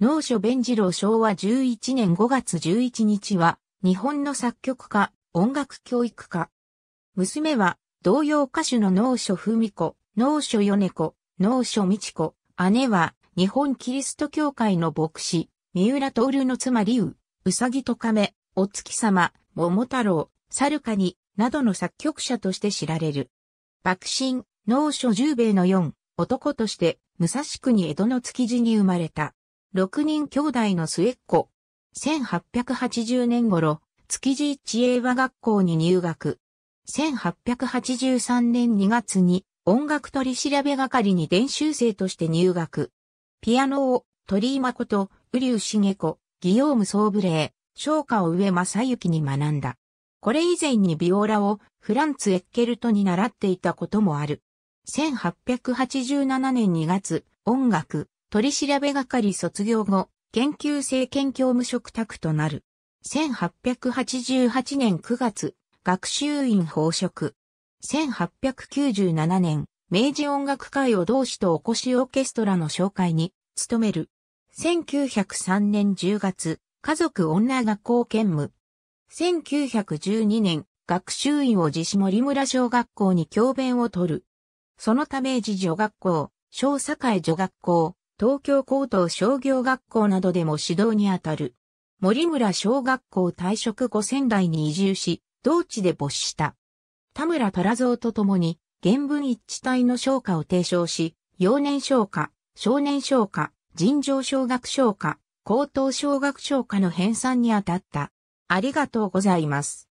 農書弁次郎昭和11年5月11日は、日本の作曲家、音楽教育家。娘は、童謡歌手の農書文子、農書米子、農書道子。姉は、日本キリスト教会の牧師、三浦徹の妻ウ、うさぎと亀、お月様、桃太郎、猿カニ、などの作曲者として知られる。爆心、農書十兵衛の四、男として、武蔵国江戸の築地に生まれた。6人兄弟の末っ子。1880年頃、築地一英和学校に入学。1883年2月に音楽取調べ係に練習生として入学。ピアノを鳥居誠、瓜生茂子、ギヨーム総武霊、昇華を上正幸に学んだ。これ以前にビオラをフランツ・エッケルトに習っていたこともある。1887年2月、音楽、取調べ係卒業後、研究生兼教務職宅となる。1888年9月、学習院奉職。1897年、明治音楽会を同志とおこしオーケストラの紹介に務める。1903年10月、家族女学校兼務。1912年、学習院を自主森村小学校に教鞭を取る。そのため自女学校、小堺女学校、東京高等商業学校などでも指導にあたる。森村小学校退職後仙台に移住し、同地で没した。田村虎蔵と共に、原文一致体の昇華を提唱し、幼年昇華、少年昇華、尋常小学昇華、高等小学昇華の編纂にあたった。ありがとうございます。